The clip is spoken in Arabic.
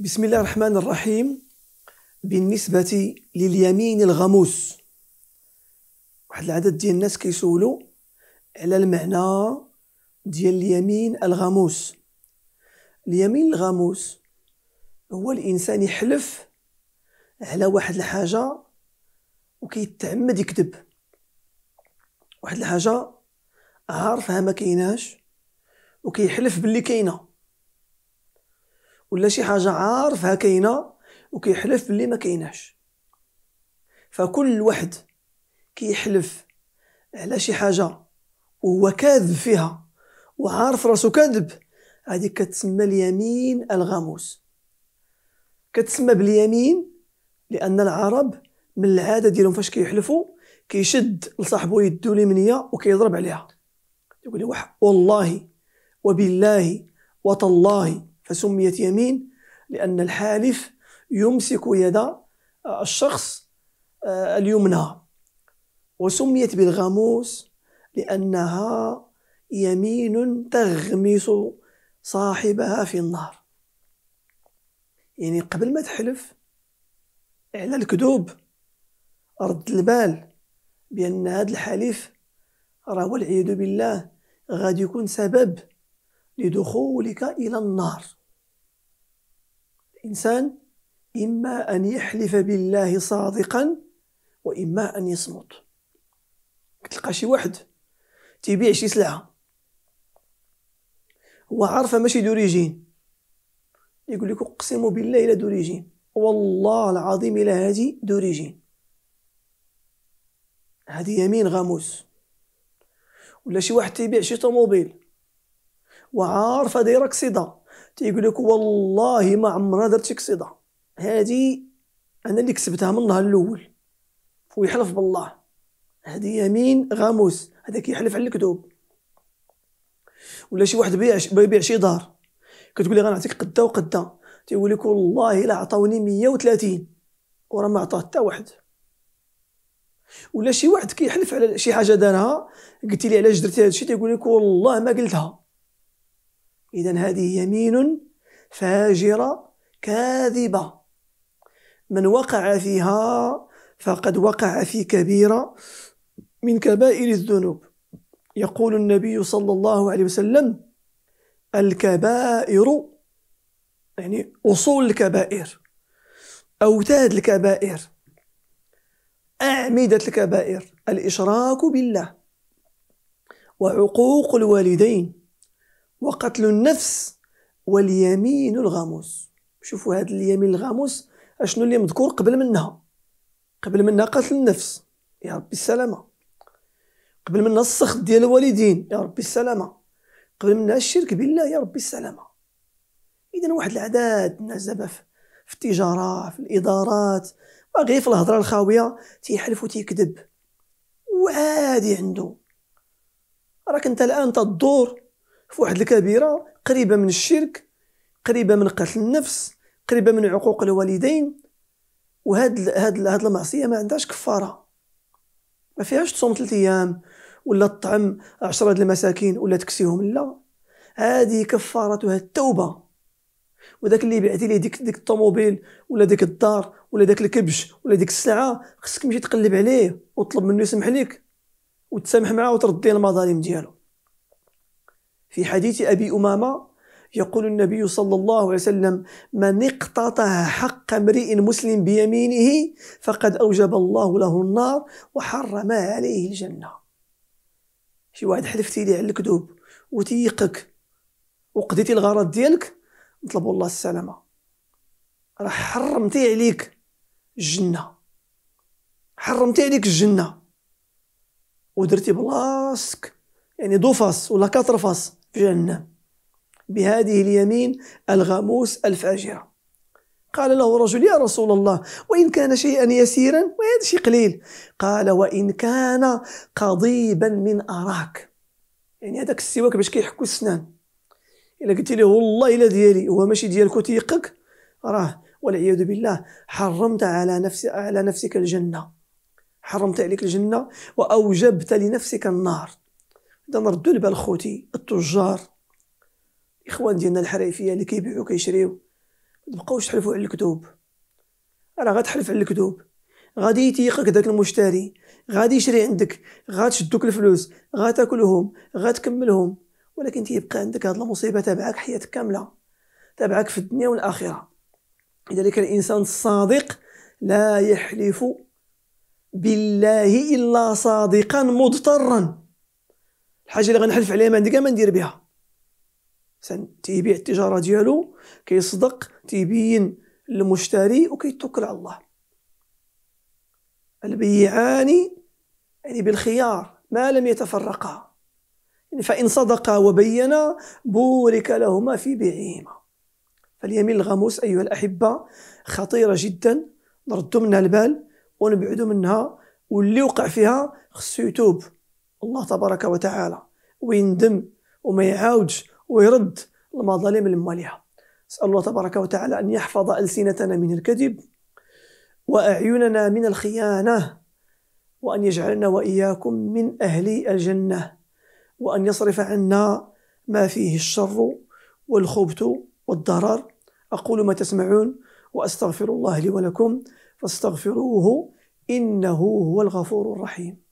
بسم الله الرحمن الرحيم بالنسبة لليمين الغموس واحد العدد ديال الناس كيسولوا على المعنى ديال اليمين الغموس اليمين الغموس هو الإنسان يحلف على واحد الحاجة وكيتعمد يكذب واحد الحاجة عارفها ما كيناش وكيحلف باللي كاينه ولا شي حاجه عارفها كاينه وكيحلف بلي ما كايناش فكل واحد كيحلف على شي حاجه وهو كاذب فيها وعارف راسو كاذب هذه كتسمى اليمين الغاموس كتسمى باليمين لان العرب من العاده ديالهم فاش كيحلفوا كيشد لصاحبو يدو اليمنيه وكيضرب عليها يقول له والله وبالله وتالله فسميت يمين لأن الحالف يمسك يد الشخص آه، اليمنى وسميت بالغاموس لأنها يمين تغمس صاحبها في النار يعني قبل ما تحلف على الكذوب رد البال بأن هذا الحليف راه والعياذ بالله غادي يكون سبب لدخولك إلى النار الإنسان إما أن يحلف بالله صادقا وإما أن يصمت كتلقى شي واحد تيبيع شي سلعة هو عارفة ماشي دوريجين يقول لك أقسم بالله إلى دوريجين والله العظيم إلى هذه دوريجين هذه يمين غاموس ولا شي واحد تيبيع شي طوموبيل وعارفة دايرة كسيدة تيقول لك والله ما عمرنا درت شي قصيده هذه انا اللي كسبتها من النهار الاول ويحلف بالله هذه يمين غاموس هذا كيحلف على الكذوب ولا شي واحد بيع بيع شي دار كتقول لي غنعطيك قده وقده تيقول لك والله الا عطاوني 130 وراه ما عطاه حتى واحد ولا شي واحد كيحلف على شي حاجه دارها قلت لي علاش درتي هذا الشيء تيقول لك والله ما قلتها إذا هذه يمين فاجرة كاذبة من وقع فيها فقد وقع في كبيرة من كبائر الذنوب يقول النبي صلى الله عليه وسلم الكبائر يعني أصول الكبائر أوتاد الكبائر أعمدة الكبائر الإشراك بالله وعقوق الوالدين وقتل النفس واليمين الغاموس شوفوا هذا اليمين الغاموس اشنو اللي مذكور قبل منها قبل منها قتل النفس يا ربي السلامه قبل منها السخط ديال الوالدين يا ربي السلامه قبل منها الشرك بالله يا ربي السلامه اذا واحد العداد الناس دابا في التجاره في الادارات باغي في الهضره الخاويه تيحلف وتيكذب وعادي عنده راك انت الان تدور في واحد الكبيره قريبه من الشرك قريبه من قتل النفس قريبه من عقوق الوالدين وهاد هاد هاد المعصيه ما عندهاش كفاره ما فيهاش تصوم ثلاثة ايام ولا تطعم عشرة المساكين ولا تكسيهم لا هذه كفارتها التوبه وداك اللي بعتي ليه ديك ديك الطوموبيل ولا ديك الدار ولا داك الكبش ولا ديك السلعه خصك تمشي تقلب عليه وتطلب منه يسمح لك وتسامح معاه وتردي المظالم ديالو في حديث أبي أمامة يقول النبي صلى الله عليه وسلم من اقتطع حق امرئ مسلم بيمينه فقد أوجب الله له النار وحرم عليه الجنة شي واحد حلفتي ليه على الكذوب وتيقك وقضيتي الغرض ديالك نطلب الله السلامة راه حرمتي عليك الجنة حرمتي عليك الجنة ودرتي بلاصك يعني دوفاس ولا كاتر جنة بهذه اليمين الغاموس الفاجرة قال له رجل يا رسول الله وإن كان شيئا يسيرا وهذا شيء قليل قال وإن كان قضيبا من أراك يعني هذاك السواك باش كيحكوا السنان إلا قلت له والله إلا ديالي هو ماشي ديالك وتيقك راه والعياذ بالله حرمت على نفسك على نفسك الجنة حرمت عليك الجنة وأوجبت لنفسك النار اذا نردو البال خوتي التجار الاخوان ديالنا الحريفيه اللي كيبيعو كيشريو متبقاوش تحلفوا على الكذوب راه غتحلف على الكذوب غادي يتيقك داك المشتري غادي يشري عندك غاتشدوك الفلوس غاتاكلهم غاتكملهم ولكن تيبقى عندك هاد المصيبه تابعك حياتك كامله تابعك في الدنيا والاخره لذلك الانسان الصادق لا يحلف بالله الا صادقا مضطرا الحاجه اللي غنحلف عليها ما عندي كاع ما ندير بها تيبيع التجاره ديالو كيصدق تيبين للمشتري وكيتوكل على الله البيعان يعني بالخيار ما لم يتفرقا يعني فإن صدقا وبينا بورك لهما في بيعهما فاليمين الغموس أيها الأحبة خطيرة جدا نردو منها البال ونبعدو منها واللي وقع فيها خصو يتوب الله تبارك وتعالى ويندم وما يعاودش ويرد المظالم الماليه نسال الله تبارك وتعالى ان يحفظ السنتنا من الكذب واعيننا من الخيانه وان يجعلنا واياكم من اهل الجنه وان يصرف عنا ما فيه الشر والخبث والضرر اقول ما تسمعون واستغفر الله لي ولكم فاستغفروه انه هو الغفور الرحيم